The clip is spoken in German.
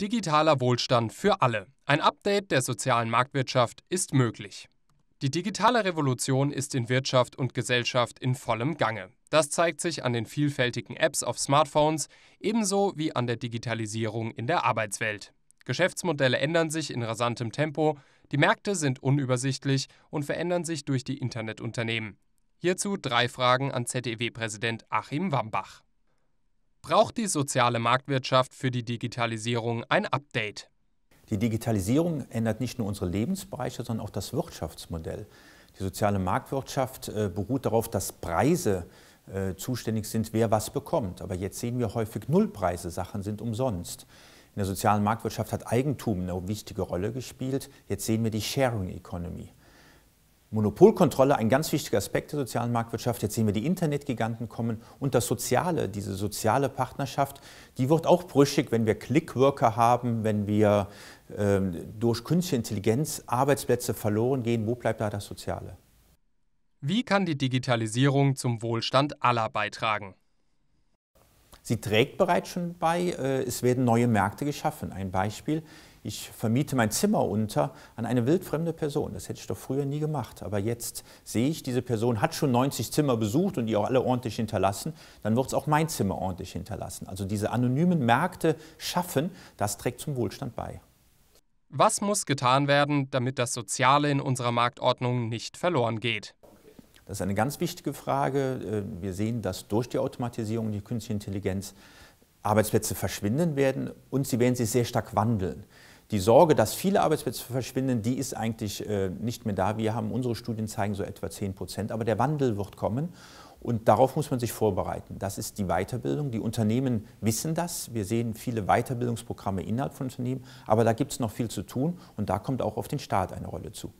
Digitaler Wohlstand für alle. Ein Update der sozialen Marktwirtschaft ist möglich. Die digitale Revolution ist in Wirtschaft und Gesellschaft in vollem Gange. Das zeigt sich an den vielfältigen Apps auf Smartphones, ebenso wie an der Digitalisierung in der Arbeitswelt. Geschäftsmodelle ändern sich in rasantem Tempo, die Märkte sind unübersichtlich und verändern sich durch die Internetunternehmen. Hierzu drei Fragen an ZEW-Präsident Achim Wambach braucht die soziale Marktwirtschaft für die Digitalisierung ein Update. Die Digitalisierung ändert nicht nur unsere Lebensbereiche, sondern auch das Wirtschaftsmodell. Die soziale Marktwirtschaft äh, beruht darauf, dass Preise äh, zuständig sind, wer was bekommt. Aber jetzt sehen wir häufig Nullpreise, Sachen sind umsonst. In der sozialen Marktwirtschaft hat Eigentum eine wichtige Rolle gespielt. Jetzt sehen wir die Sharing Economy. Monopolkontrolle ein ganz wichtiger Aspekt der sozialen Marktwirtschaft. Jetzt sehen wir, die Internetgiganten kommen und das Soziale, diese soziale Partnerschaft, die wird auch brüchig, wenn wir Clickworker haben, wenn wir ähm, durch künstliche Intelligenz Arbeitsplätze verloren gehen. Wo bleibt da das Soziale? Wie kann die Digitalisierung zum Wohlstand aller beitragen? Sie trägt bereits schon bei, äh, es werden neue Märkte geschaffen. Ein Beispiel, ich vermiete mein Zimmer unter an eine wildfremde Person. Das hätte ich doch früher nie gemacht. Aber jetzt sehe ich, diese Person hat schon 90 Zimmer besucht und die auch alle ordentlich hinterlassen. Dann wird es auch mein Zimmer ordentlich hinterlassen. Also diese anonymen Märkte schaffen, das trägt zum Wohlstand bei. Was muss getan werden, damit das Soziale in unserer Marktordnung nicht verloren geht? Das ist eine ganz wichtige Frage. Äh, wir sehen, dass durch die Automatisierung, und die künstliche Intelligenz, Arbeitsplätze verschwinden werden und sie werden sich sehr stark wandeln die Sorge, dass viele Arbeitsplätze verschwinden, die ist eigentlich äh, nicht mehr da. Wir haben unsere Studien zeigen so etwa 10 Prozent, aber der Wandel wird kommen. Und darauf muss man sich vorbereiten. Das ist die Weiterbildung. Die Unternehmen wissen das. Wir sehen viele Weiterbildungsprogramme innerhalb von Unternehmen, aber da gibt es noch viel zu tun und da kommt auch auf den Staat eine Rolle zu.